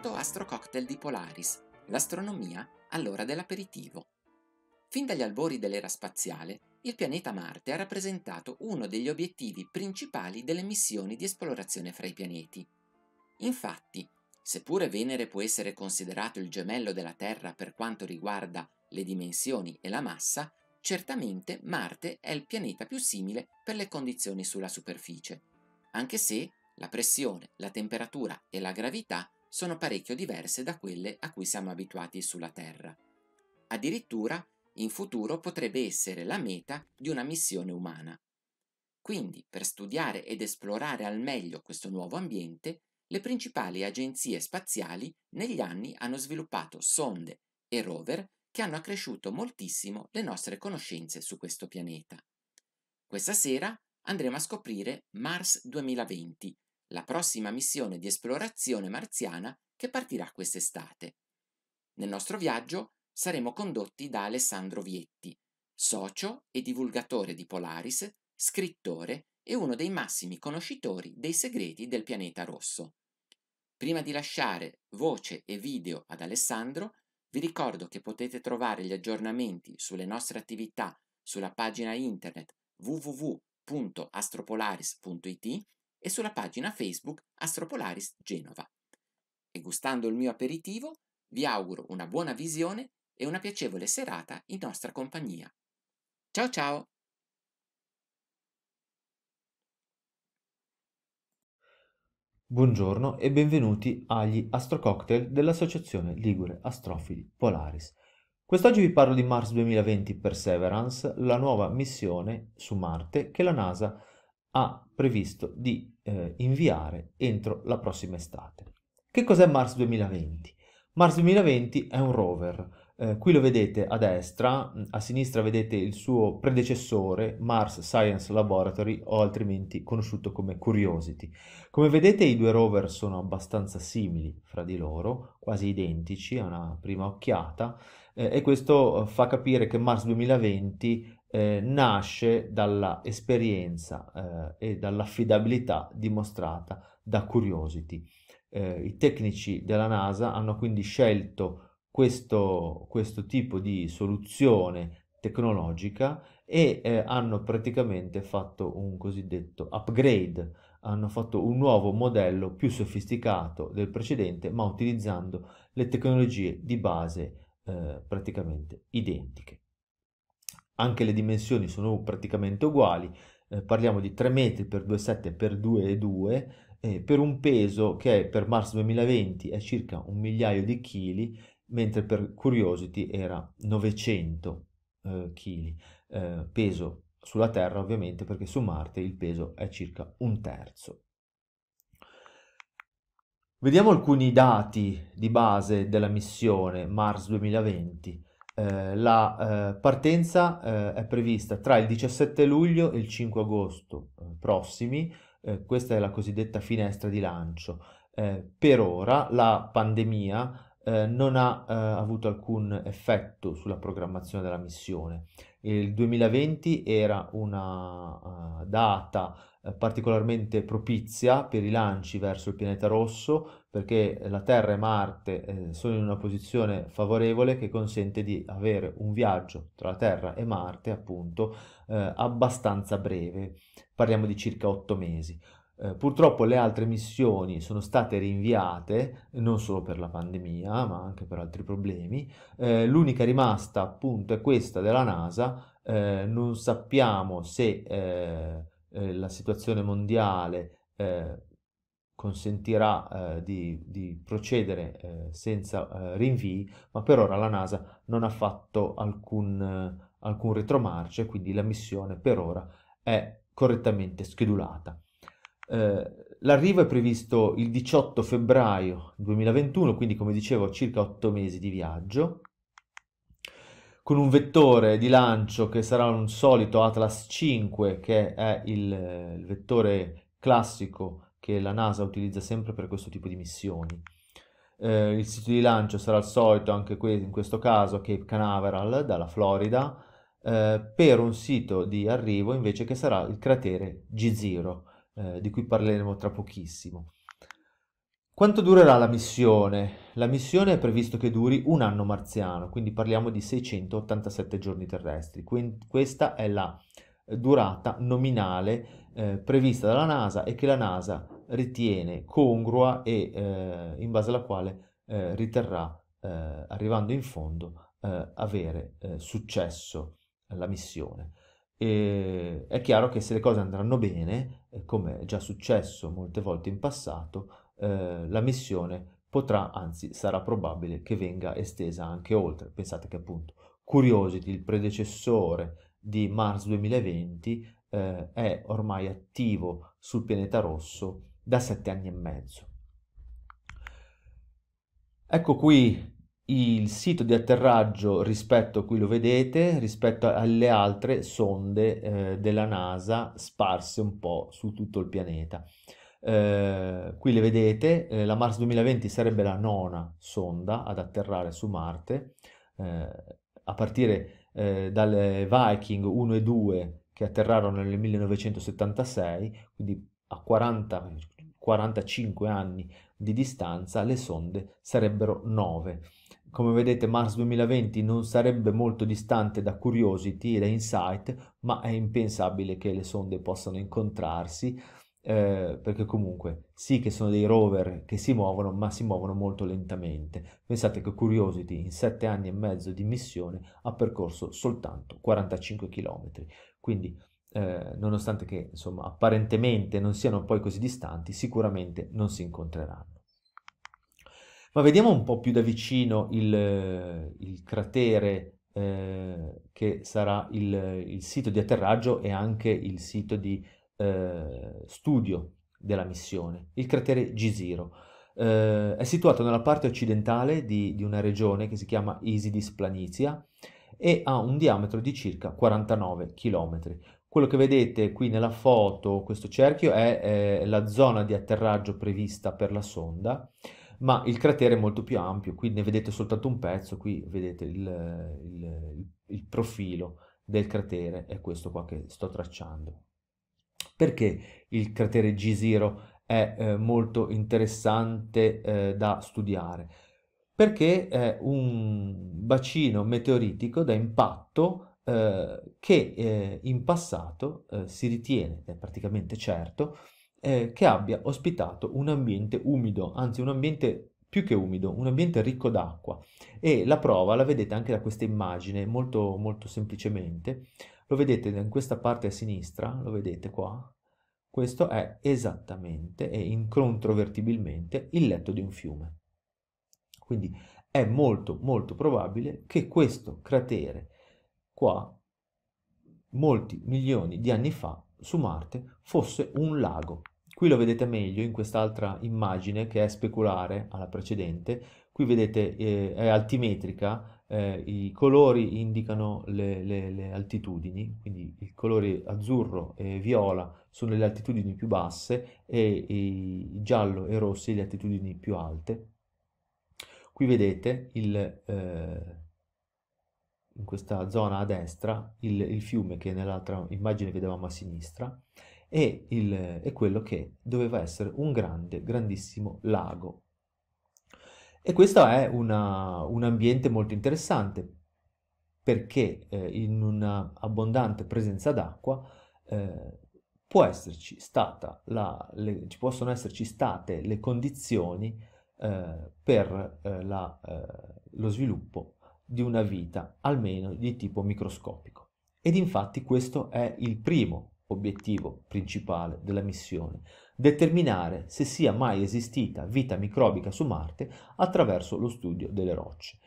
quarto astro cocktail di Polaris, l'astronomia all'ora dell'aperitivo. Fin dagli albori dell'era spaziale, il pianeta Marte ha rappresentato uno degli obiettivi principali delle missioni di esplorazione fra i pianeti. Infatti, seppure Venere può essere considerato il gemello della Terra per quanto riguarda le dimensioni e la massa, certamente Marte è il pianeta più simile per le condizioni sulla superficie, anche se la pressione, la temperatura e la gravità sono parecchio diverse da quelle a cui siamo abituati sulla Terra. Addirittura, in futuro potrebbe essere la meta di una missione umana. Quindi, per studiare ed esplorare al meglio questo nuovo ambiente, le principali agenzie spaziali negli anni hanno sviluppato sonde e rover che hanno accresciuto moltissimo le nostre conoscenze su questo pianeta. Questa sera andremo a scoprire Mars 2020, la prossima missione di esplorazione marziana che partirà quest'estate. Nel nostro viaggio saremo condotti da Alessandro Vietti, socio e divulgatore di Polaris, scrittore e uno dei massimi conoscitori dei segreti del pianeta rosso. Prima di lasciare voce e video ad Alessandro, vi ricordo che potete trovare gli aggiornamenti sulle nostre attività sulla pagina internet www.astropolaris.it e sulla pagina Facebook Astropolaris Genova. E gustando il mio aperitivo, vi auguro una buona visione e una piacevole serata in nostra compagnia. Ciao ciao! Buongiorno e benvenuti agli Astrococktail dell'Associazione Ligure Astrofili Polaris. Quest'oggi vi parlo di Mars 2020 Perseverance, la nuova missione su Marte che la NASA ha ha previsto di eh, inviare entro la prossima estate. Che cos'è Mars 2020? Mars 2020 è un rover. Eh, qui lo vedete a destra, a sinistra vedete il suo predecessore, Mars Science Laboratory o altrimenti conosciuto come Curiosity. Come vedete i due rover sono abbastanza simili fra di loro, quasi identici a una prima occhiata, eh, e questo eh, fa capire che Mars 2020 eh, nasce dalla esperienza eh, e dall'affidabilità dimostrata da Curiosity. Eh, I tecnici della NASA hanno quindi scelto questo, questo tipo di soluzione tecnologica e eh, hanno praticamente fatto un cosiddetto upgrade, hanno fatto un nuovo modello più sofisticato del precedente ma utilizzando le tecnologie di base eh, praticamente identiche anche le dimensioni sono praticamente uguali, eh, parliamo di 3 metri x 2,7 x 2,2 eh, per un peso che per marzo 2020 è circa un migliaio di chili, mentre per Curiosity era 900 eh, eh, peso sulla Terra ovviamente perché su Marte il peso è circa un terzo. Vediamo alcuni dati di base della missione Mars 2020. Eh, la eh, partenza eh, è prevista tra il 17 luglio e il 5 agosto eh, prossimi, questa è la cosiddetta finestra di lancio. per ora la pandemia non ha avuto alcun effetto sulla programmazione della missione. Il 2020 era una data eh, particolarmente propizia per i lanci verso il pianeta rosso perché la Terra e Marte eh, sono in una posizione favorevole che consente di avere un viaggio tra la Terra e Marte appunto eh, abbastanza breve, parliamo di circa otto mesi. Eh, purtroppo le altre missioni sono state rinviate, non solo per la pandemia, ma anche per altri problemi. Eh, l'unica rimasta appunto è questa della NASA, eh, non sappiamo se eh, la situazione mondiale eh, consentirà eh, di, di, procedere eh, senza eh, rinvii, ma per ora la NASA non ha fatto alcun, alcun retromarcia, quindi la missione per ora è correttamente schedulata. l'arrivo è previsto il 18 febbraio 2021, quindi come dicevo circa 8 mesi di viaggio con un vettore di lancio che sarà un solito Atlas 5 che è il, eh, il vettore classico che la NASA utilizza sempre per questo tipo di missioni. Eh, il sito di lancio sarà il solito anche que- in questo caso Cape Canaveral dalla Florida eh, per un sito di arrivo invece che sarà il cratere G0 eh, di cui parleremo tra pochissimo. Quanto durerà la missione? La missione è previsto che duri un anno marziano, quindi parliamo di 687 giorni terrestri. Questa è la eh, durata nominale eh, prevista dalla NASA e che la NASA ritiene congrua e eh, in base alla quale eh, riterrà, eh, arrivando in fondo, eh, avere successo la missione. E è chiaro che se le cose andranno bene, come è già successo molte volte in passato, eh, la missione potrà, anzi sarà probabile che venga estesa anche oltre. Pensate che appunto Curiosity, il predecessore di Mars 2020, eh, è ormai attivo sul pianeta rosso da sette anni e mezzo. Ecco qui il sito di atterraggio rispetto, qui lo vedete, rispetto alle altre sonde eh, della NASA sparse un po' su tutto il pianeta. Eh, qui le vedete, eh, la Mars 2020 sarebbe la nona sonda ad atterrare su Marte, eh, a partire eh, dalle Viking 1 e 2 che atterrarono nel 1976, quindi a 40, 45 anni di distanza le sonde sarebbero 9. Come vedete Mars 2020 non sarebbe molto distante da Curiosity e da Insight, ma è impensabile che le sonde possano incontrarsi eh, perché comunque sì che sono dei rover che si muovono, ma si muovono molto lentamente. Pensate che Curiosity in sette anni e mezzo di missione ha percorso soltanto 45 km, quindi eh, nonostante che insomma, apparentemente non siano poi così distanti, sicuramente non si incontreranno. Ma vediamo un po' più da vicino il, il cratere eh, che sarà il, il, sito di atterraggio e anche il sito di eh, studio della missione, il cratere Gisiro. Eh, è situato nella parte occidentale di, di una regione che si chiama Isidis Planitia e ha un diametro di circa 49 km. Quello che vedete qui nella foto, questo cerchio, è eh, la zona di atterraggio prevista per la sonda, ma il cratere è molto più ampio, qui ne vedete soltanto un pezzo, qui vedete il, il, il profilo del cratere, è questo qua che sto tracciando. Perché il cratere G0 è eh, molto interessante eh, da studiare? Perché è un bacino meteoritico da impatto eh, che eh, in passato eh, si ritiene, è praticamente certo, che abbia ospitato un ambiente umido, anzi un ambiente più che umido, un ambiente ricco d'acqua. E la prova la vedete anche da questa immagine, molto, molto semplicemente. Lo vedete in questa parte a sinistra, lo vedete qua? Questo è esattamente e incontrovertibilmente il letto di un fiume. Quindi è molto molto probabile che questo cratere qua, molti milioni di anni fa, su Marte, fosse un lago. Qui lo vedete meglio in quest'altra immagine che è speculare alla precedente. Qui vedete eh, è altimetrica eh, i colori indicano le, le, le, altitudini, quindi i colori azzurro e viola sono le altitudini più basse e, e giallo e rossi le altitudini più alte. Qui vedete il, eh, in questa zona a destra il, il fiume che nell'altra immagine vedevamo a sinistra e, il, e quello che doveva essere un grande, grandissimo lago e questo è una, un ambiente molto interessante perché eh, in un'abbondante presenza d'acqua eh, può esserci stata la, le, ci possono esserci state le condizioni eh, per eh, la, eh, lo sviluppo di una vita, almeno di tipo microscopico. Ed infatti questo è il primo obiettivo principale della missione, determinare se sia mai esistita vita microbica su Marte attraverso lo studio delle rocce.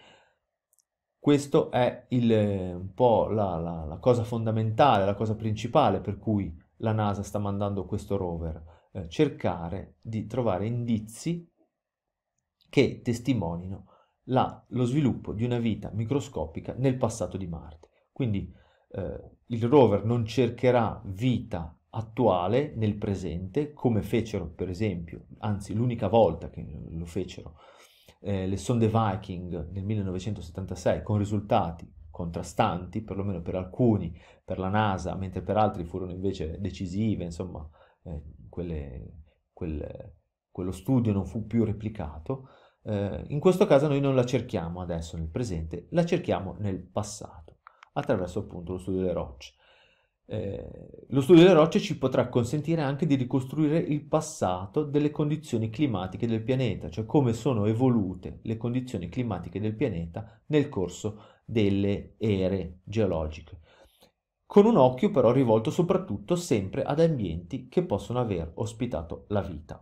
Questo è il, eh, un po' la, la, la, cosa fondamentale, la cosa principale per cui la NASA sta mandando questo rover, eh, cercare di trovare indizi che testimonino la, lo sviluppo di una vita microscopica nel passato di Marte. Quindi eh, il rover non cercherà vita attuale nel presente, come fecero per esempio, anzi l'unica volta che lo fecero, eh, le sonde Viking nel 1976 con risultati contrastanti, perlomeno per alcuni, per la NASA, mentre per altri furono invece decisive, insomma, eh, quelle, quel, quello studio non fu più replicato. Eh, in questo caso noi non la cerchiamo adesso nel presente, la cerchiamo nel passato attraverso appunto lo studio delle rocce. Eh, lo studio delle rocce ci potrà consentire anche di ricostruire il passato delle condizioni climatiche del pianeta, cioè come sono evolute le condizioni climatiche del pianeta nel corso delle ere geologiche, con un occhio però rivolto soprattutto sempre ad ambienti che possono aver ospitato la vita.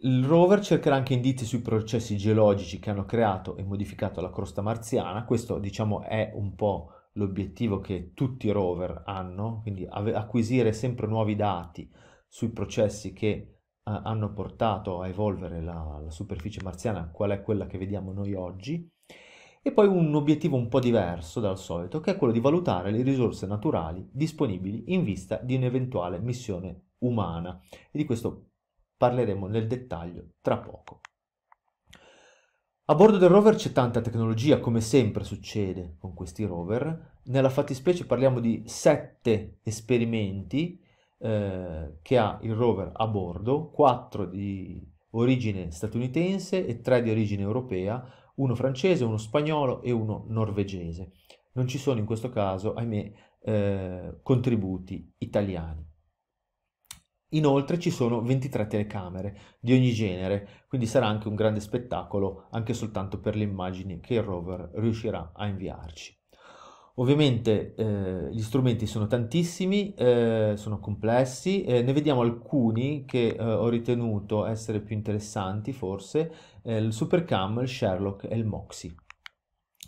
Il rover cercherà anche indizi sui processi geologici che hanno creato e modificato la crosta marziana, questo diciamo è un po' l'obiettivo che tutti i rover hanno, quindi acquisire sempre nuovi dati sui processi che uh, hanno portato a evolvere la, la, superficie marziana, qual è quella che vediamo noi oggi, e poi un obiettivo un po' diverso dal solito, che è quello di valutare le risorse naturali disponibili in vista di un'eventuale missione umana. E di questo Parleremo nel dettaglio tra poco. A bordo del rover c'è tanta tecnologia, come sempre succede con questi rover. Nella fattispecie parliamo di sette esperimenti eh, che ha il rover a bordo, quattro di origine statunitense e tre di origine europea, uno francese, uno spagnolo e uno norvegese. Non ci sono in questo caso, ahimè, eh, contributi italiani. Inoltre ci sono 23 telecamere di ogni genere, quindi sarà anche un grande spettacolo anche soltanto per le immagini che il rover riuscirà a inviarci. Ovviamente eh, gli strumenti sono tantissimi, eh, sono complessi, eh, ne vediamo alcuni che eh, ho ritenuto essere più interessanti forse, eh, il Supercam, il Sherlock e il Moxie.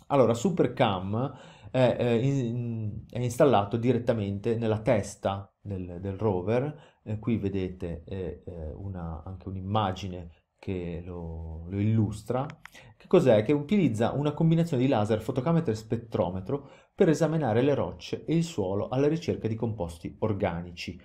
Allora, Supercam è, è, eh, in, è installato direttamente nella testa del, del rover eh, qui vedete eh, una, anche un'immagine che lo, lo, illustra. Che cos'è? Che utilizza una combinazione di laser, fotocamera e spettrometro per esaminare le rocce e il suolo alla ricerca di composti organici.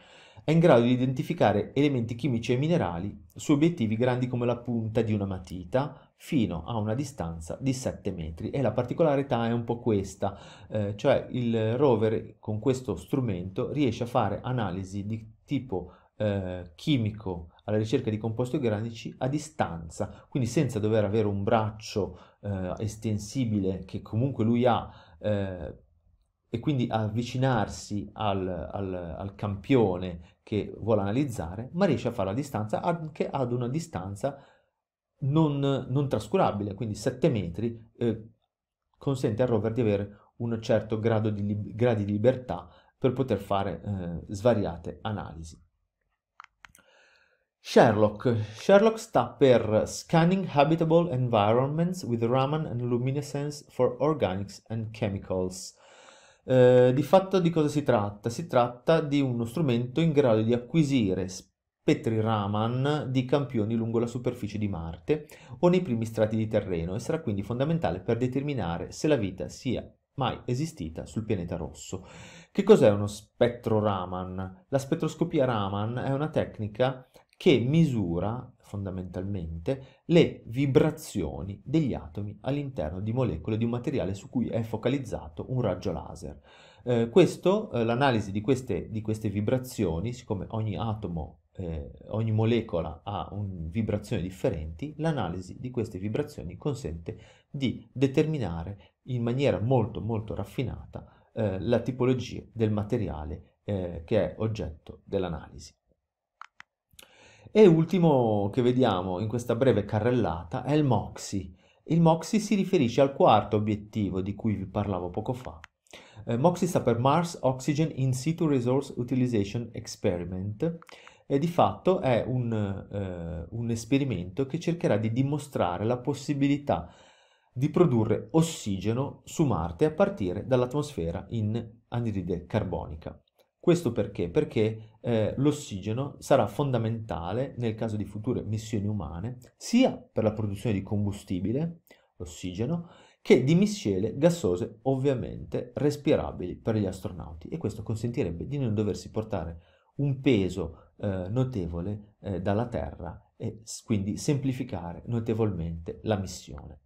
È in grado di identificare elementi chimici e minerali su obiettivi grandi come la punta di una matita fino a una distanza di 7 metri e la particolarità è un po' questa, eh, cioè il rover con questo strumento riesce a fare analisi di tipo eh, chimico alla ricerca di composti organici a distanza, quindi senza dover avere un braccio eh, estensibile che comunque lui ha eh, e quindi avvicinarsi al, al, al, campione che vuole analizzare, ma riesce a farlo a distanza anche ad una distanza non, non trascurabile, quindi 7 metri consente al rover di avere un certo grado di, gradi di libertà per poter fare eh, svariate analisi. Sherlock. Sherlock sta per Scanning Habitable Environments with Raman and Luminescence for Organics and Chemicals. Eh, di fatto di cosa si tratta? Si tratta di uno strumento in grado di acquisire spettri Raman di campioni lungo la superficie di Marte o nei primi strati di terreno e sarà quindi fondamentale per determinare se la vita sia mai esistita sul pianeta rosso. Che cos'è uno spettro Raman? La spettroscopia Raman è una tecnica che misura fondamentalmente le vibrazioni degli atomi all'interno di molecole di un materiale su cui è focalizzato un raggio laser. Eh, questo, eh, l'analisi di queste, di queste vibrazioni, siccome ogni atomo eh, ogni molecola ha vibrazioni differenti, l'analisi di queste vibrazioni consente di determinare in maniera molto molto raffinata eh, la tipologia del materiale eh, che è oggetto dell'analisi. E ultimo che vediamo in questa breve carrellata è il MOXI. Il MOXI si riferisce al quarto obiettivo di cui vi parlavo poco fa. Eh, MOXI sta per Mars Oxygen In Situ Resource Utilization Experiment e di fatto è un, eh, un esperimento che cercherà di dimostrare la possibilità di produrre ossigeno su Marte a partire dall'atmosfera in anidride carbonica. Questo perché? Perché eh, l'ossigeno sarà fondamentale nel caso di future missioni umane, sia per la produzione di combustibile, l'ossigeno, che di miscele gassose ovviamente respirabili per gli astronauti e questo consentirebbe di non doversi portare un peso eh, notevole eh, dalla Terra e quindi semplificare notevolmente la missione.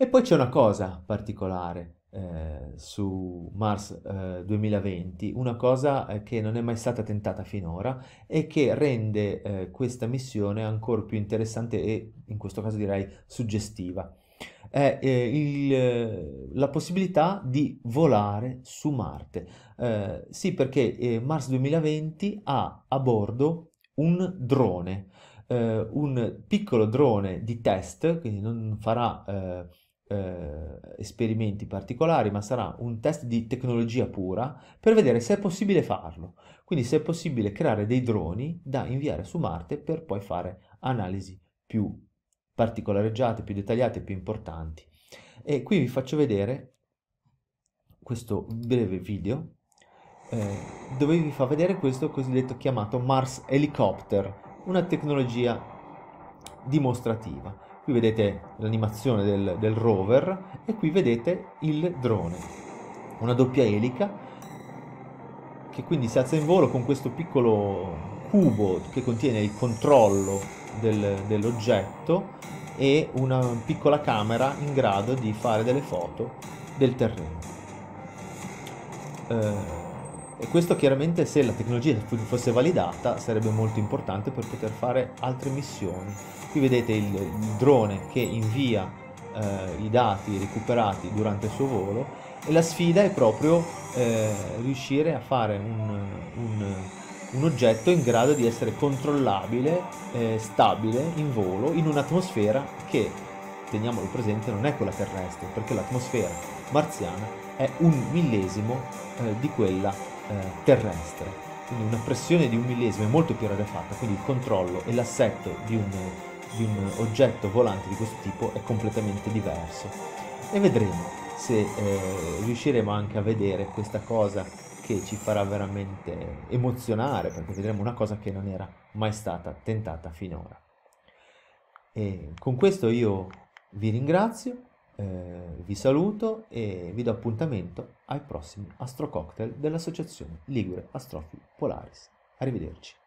E poi c'è una cosa particolare eh, su Mars eh, 2020, una cosa eh, che non è mai stata tentata finora e che rende eh, questa missione ancora più interessante e in questo caso direi suggestiva. È eh, il, eh, la possibilità di volare su Marte. sì, perché Mars 2020 ha a bordo un drone, un piccolo drone di test, quindi non farà eh, esperimenti particolari, ma sarà un test di tecnologia pura per vedere se è possibile farlo. Quindi se è possibile creare dei droni da inviare su Marte per poi fare analisi più particolareggiate, più dettagliate, più importanti. E qui vi faccio vedere questo breve video eh, dove vi fa vedere questo cosiddetto chiamato Mars Helicopter, una tecnologia dimostrativa. Qui vedete l'animazione del, del rover e qui vedete il drone. Una doppia elica che quindi si alza in volo con questo piccolo cubo che contiene il controllo del, dell'oggetto e una piccola camera in grado di fare delle foto del terreno. Eh, e questo chiaramente se la tecnologia fosse validata sarebbe molto importante per poter fare altre missioni. Qui vedete il, drone che invia eh, i dati recuperati durante il suo volo e la sfida è proprio eh, riuscire a fare un, un, un, oggetto in grado di essere controllabile, eh, stabile in volo in un'atmosfera che, teniamolo presente, non è quella terrestre perché l'atmosfera marziana è un millesimo eh, di quella eh, terrestre. Quindi una pressione di un millesimo è molto più rarefatta, quindi il controllo e l'assetto di un, di un oggetto volante di questo tipo è completamente diverso. E vedremo se eh, riusciremo anche a vedere questa cosa che ci farà veramente emozionare, perché vedremo una cosa che non era mai stata tentata finora. E con questo io vi ringrazio eh, vi saluto e vi do appuntamento ai prossimi Astro Cocktail dell'Associazione Ligure Astrofi Polaris. Arrivederci.